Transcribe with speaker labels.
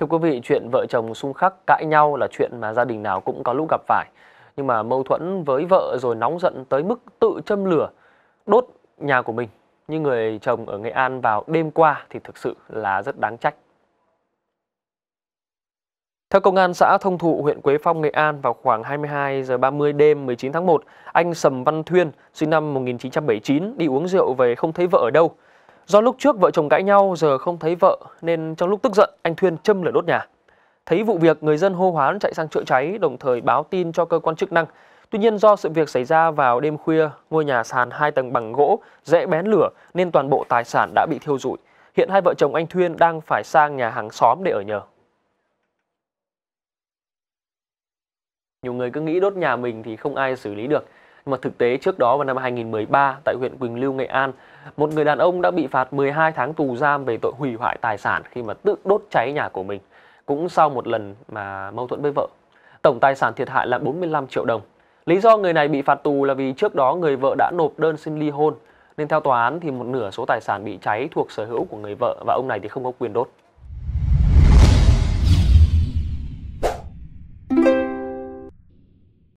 Speaker 1: Thưa quý vị, chuyện vợ chồng xung khắc cãi nhau là chuyện mà gia đình nào cũng có lúc gặp phải. Nhưng mà mâu thuẫn với vợ rồi nóng giận tới mức tự châm lửa, đốt nhà của mình như người chồng ở Nghệ An vào đêm qua thì thực sự là rất đáng trách. Theo công an xã Thông Thụ, huyện Quế Phong, Nghệ An vào khoảng 22 giờ 30 đêm 19 tháng 1, anh Sầm Văn Thuyên, sinh năm 1979 đi uống rượu về không thấy vợ ở đâu. Do lúc trước vợ chồng cãi nhau giờ không thấy vợ nên trong lúc tức giận anh Thuyên châm lửa đốt nhà. Thấy vụ việc người dân hô hoán chạy sang chữa cháy đồng thời báo tin cho cơ quan chức năng. Tuy nhiên do sự việc xảy ra vào đêm khuya, ngôi nhà sàn hai tầng bằng gỗ dễ bén lửa nên toàn bộ tài sản đã bị thiêu rụi. Hiện hai vợ chồng anh Thuyên đang phải sang nhà hàng xóm để ở nhờ. Nhiều người cứ nghĩ đốt nhà mình thì không ai xử lý được. Nhưng mà thực tế trước đó vào năm 2013 tại huyện Quỳnh Lưu, Nghệ An, một người đàn ông đã bị phạt 12 tháng tù giam về tội hủy hoại tài sản khi mà tự đốt cháy nhà của mình, cũng sau một lần mà mâu thuẫn với vợ. Tổng tài sản thiệt hại là 45 triệu đồng. Lý do người này bị phạt tù là vì trước đó người vợ đã nộp đơn xin ly hôn, nên theo tòa án thì một nửa số tài sản bị cháy thuộc sở hữu của người vợ và ông này thì không có quyền đốt.